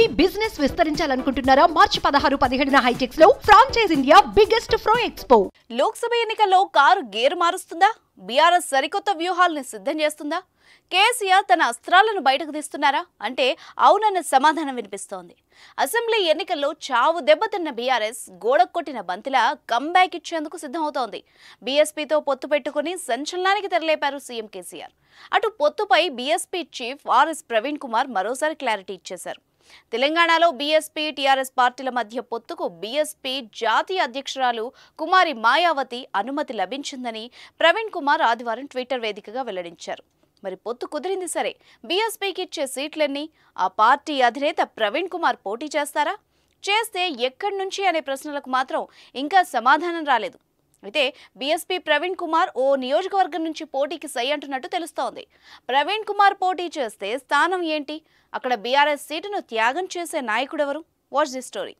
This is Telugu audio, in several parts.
మీ బిజినెస్ విస్తరించాలనుకుంటున్నారా మార్చి పదహారు పదిహేడున హైటెక్స్ లో ఫ్రాంచైజ్ ఇండియా బిగ్గెస్ట్ ఫ్రో ఎక్స్పో లోక్సభ ఎన్నికల్లో కారు గేరు మారుస్తుందా బీఆర్ఎస్ సరికొత్త వ్యూహాలను సిద్ధం చేస్తుందా కేసీఆర్ తన అస్త్రాలను బయటకు తీస్తున్నారా అంటే అవునన్న సమాధానం వినిపిస్తోంది అసెంబ్లీ ఎన్నికల్లో చావు దెబ్బతిన్న బీఆర్ఎస్ గోడ కొట్టిన బంతిలా కంబ్యాక్ ఇచ్చేందుకు సిద్ధమవుతోంది బీఎస్పీతో పొత్తు పెట్టుకుని సంచలనానికి తెరలేపారు సీఎం కేసీఆర్ అటు పొత్తుపై BSP chief RS Praveen Kumar మరోసారి క్లారిటీ ఇచ్చేశారు తెలంగాణలో బీఎస్పీ టీఆర్ఎస్ పార్టీల మధ్య పొత్తుకు బీఎస్పీ జాతీయ అధ్యక్షురాలు కుమారి మాయావతి అనుమతి లభించిందని ప్రవీణ్ కుమార్ ఆదివారం ట్విట్టర్ వేదికగా వెల్లడించారు మరి పొత్తు కుదిరింది సరే బీఎస్పీకి ఇచ్చే సీట్లన్నీ ఆ పార్టీ అధినేత ప్రవీణ్ కుమార్ పోటీ చేస్తారా చేస్తే ఎక్కడి నుంచి అనే ప్రశ్నలకు మాత్రం ఇంకా సమాధానం రాలేదు అయితే బీఎస్పీ ప్రవీణ్ కుమార్ ఓ నియోజకవర్గం నుంచి పోటీకి సై అంటున్నట్టు తెలుస్తోంది ప్రవీణ్ కుమార్ పోటీ చేస్తే స్థానం ఏంటి అక్కడ బీఆర్ఎస్ సీటును త్యాగం చేసే నాయకుడెవరు వాచ్ ది స్టోరీ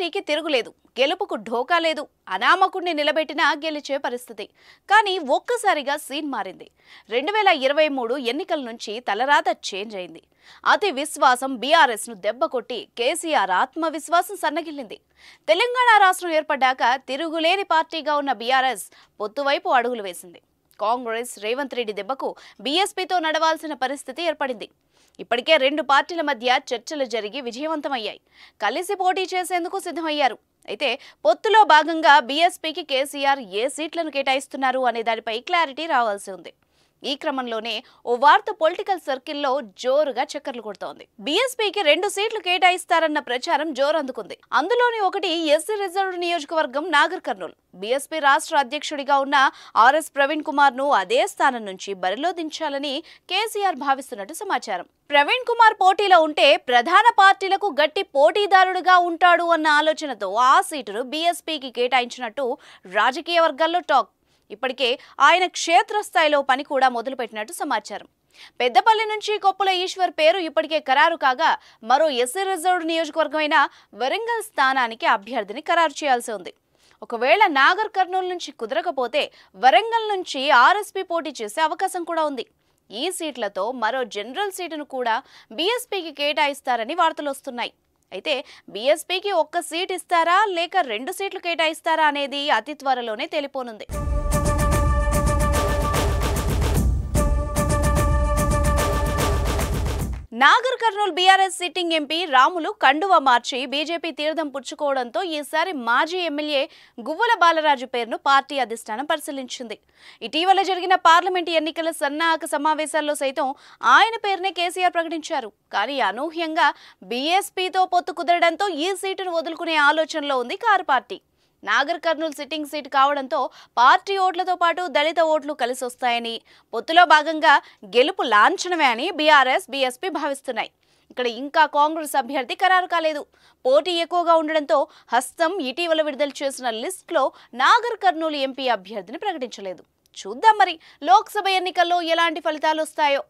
పార్టీకి తిరుగులేదు గెలుపుకు ఢోకా లేదు అనామకుడిని నిలబెట్టినా గెలిచే పరిస్థితి కానీ ఒక్కసారిగా సీన్ మారింది రెండు వేల ఇరవై మూడు ఎన్నికల నుంచి తలరాత చేంజ్ అయింది అతి విశ్వాసం బీఆర్ఎస్ను దెబ్బకొట్టి కేసీఆర్ ఆత్మవిశ్వాసం సన్నగిల్లింది తెలంగాణ రాష్ట్రం ఏర్పడ్డాక తిరుగులేని పార్టీగా ఉన్న బీఆర్ఎస్ పొత్తువైపు అడుగులు వేసింది కాంగ్రెస్ రేవంత్ రెడ్డి దెబ్బకు బీఎస్పీతో నడవాల్సిన పరిస్థితి ఏర్పడింది ఇప్పటికే రెండు పార్టీల మధ్య చర్చలు జరిగి విజయవంతమయ్యాయి కలిసి పోటీ చేసేందుకు సిద్ధమయ్యారు అయితే పొత్తులో భాగంగా బీఎస్పీకి కేసీఆర్ ఏ సీట్లను కేటాయిస్తున్నారు అనే దానిపై క్లారిటీ రావాల్సి ఉంది ఈ క్రమంలోనే ఓ వార్త పొలిటికల్ సర్కిల్లో జోరుగా చక్కర్లు కొడుతోంది బీఎస్పీకి రెండు సీట్లు కేటాయిస్తారన్న ప్రచారం జోరందుకుంది అందులోని ఒకటి ఎస్సీ రిజర్వ్ నియోజకవర్గం నాగర్ కర్నూలు బీఎస్పీ రాష్ట్ర అధ్యక్షుడిగా ఉన్న ఆర్ఎస్ ప్రవీణ్ కుమార్ ను అదే స్థానం నుంచి బరిలో దించాలని కేసీఆర్ భావిస్తున్నట్టు సమాచారం ప్రవీణ్ కుమార్ పోటీలో ఉంటే ప్రధాన పార్టీలకు గట్టి పోటీదారుడుగా ఉంటాడు అన్న ఆలోచనతో ఆ సీటును బీఎస్పీకి కేటాయించినట్టు రాజకీయ వర్గాల్లో టాక్ ఇప్పటికే ఆయన క్షేత్రస్థాయిలో పని కూడా మొదలుపెట్టినట్టు సమాచారం పెద్దపల్లి నుంచి కొప్పుల ఈశ్వర్ పేరు ఇప్పటికే ఖరారు కాగా మరో ఎస్సీ రిజర్వ్డ్ నియోజకవర్గమైన వరంగల్ స్థానానికి అభ్యర్థిని ఖరారు చేయాల్సి ఉంది ఒకవేళ నాగర్ కర్నూలు నుంచి కుదరకపోతే వరంగల్ నుంచి ఆర్ఎస్పీ పోటీ చేసే అవకాశం కూడా ఉంది ఈ సీట్లతో మరో జనరల్ సీటును కూడా బీఎస్పీకి కేటాయిస్తారని వార్తలు వస్తున్నాయి అయితే బీఎస్పీకి ఒక్క సీట్ ఇస్తారా లేక రెండు సీట్లు కేటాయిస్తారా అనేది అతి త్వరలోనే తెలిపోనుంది Nagar Kurnool BRS sitting MP Ramulu కండువ మార్చి బీజేపీ తీర్థం పుచ్చుకోవడంతో ఈసారి మాజీ ఎమ్మెల్యే గువ్వల బాలరాజు పేరును పార్టీ అధిష్టానం పరిశీలించింది ఇటీవల జరిగిన పార్లమెంటు ఎన్నికల సన్నాహక సమావేశాల్లో సైతం ఆయన పేరునే కేసీఆర్ ప్రకటించారు కానీ అనూహ్యంగా బీఎస్పీతో పొత్తు కుదరడంతో ఈ సీటును వదులుకునే ఆలోచనలో ఉంది car party Nagar Kurnool sitting seat కావడంతో పార్టీ ఓట్లతో పాటు దళిత ఓట్లు కలిసొస్తాయని పొత్తులో భాగంగా గెలుపు లాంఛనమే అని బీఆర్ఎస్ బీఎస్పీ భావిస్తున్నాయి ఇక్కడ ఇంకా కాంగ్రెస్ అభ్యర్థి ఖరారు కాలేదు పోటీ ఎక్కువగా ఉండడంతో హస్తం ఇటీవల విడుదల చేసిన లిస్టులో నాగర్ కర్నూలు ఎంపీ అభ్యర్థిని ప్రకటించలేదు చూద్దాం మరి లోక్సభ ఎన్నికల్లో ఎలాంటి ఫలితాలు వస్తాయో